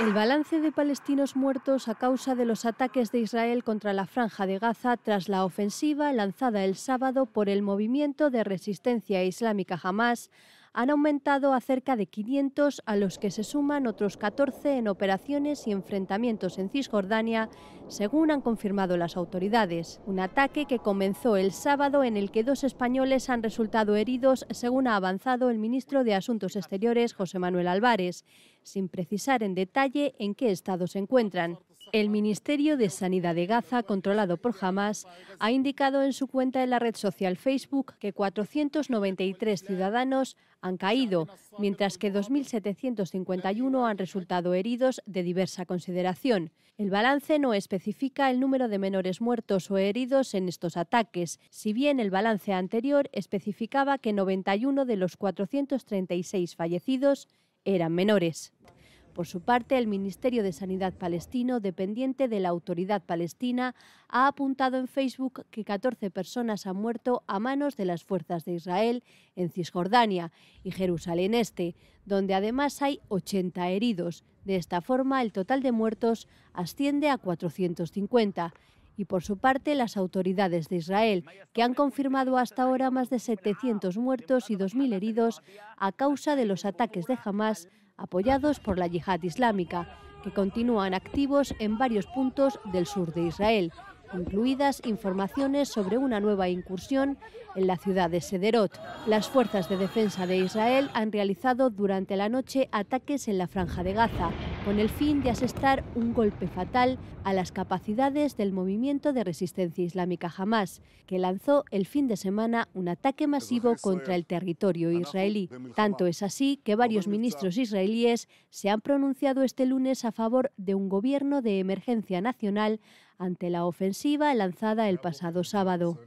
El balance de palestinos muertos a causa de los ataques de Israel contra la franja de Gaza tras la ofensiva lanzada el sábado por el movimiento de resistencia islámica Hamas han aumentado a cerca de 500, a los que se suman otros 14 en operaciones y enfrentamientos en Cisjordania, según han confirmado las autoridades. Un ataque que comenzó el sábado en el que dos españoles han resultado heridos, según ha avanzado el ministro de Asuntos Exteriores, José Manuel Álvarez, sin precisar en detalle en qué estado se encuentran. El Ministerio de Sanidad de Gaza, controlado por Hamas, ha indicado en su cuenta en la red social Facebook que 493 ciudadanos han caído, mientras que 2.751 han resultado heridos de diversa consideración. El balance no especifica el número de menores muertos o heridos en estos ataques, si bien el balance anterior especificaba que 91 de los 436 fallecidos eran menores. Por su parte, el Ministerio de Sanidad palestino, dependiente de la Autoridad palestina, ha apuntado en Facebook que 14 personas han muerto a manos de las fuerzas de Israel en Cisjordania y Jerusalén Este, donde además hay 80 heridos. De esta forma, el total de muertos asciende a 450 y por su parte las autoridades de Israel, que han confirmado hasta ahora más de 700 muertos y 2.000 heridos a causa de los ataques de Hamas apoyados por la yihad islámica, que continúan activos en varios puntos del sur de Israel, incluidas informaciones sobre una nueva incursión en la ciudad de Sederot. Las fuerzas de defensa de Israel han realizado durante la noche ataques en la franja de Gaza, con el fin de asestar un golpe fatal a las capacidades del movimiento de resistencia islámica Hamas, que lanzó el fin de semana un ataque masivo contra el territorio israelí. Tanto es así que varios ministros israelíes se han pronunciado este lunes a favor de un gobierno de emergencia nacional ante la ofensiva lanzada el pasado sábado.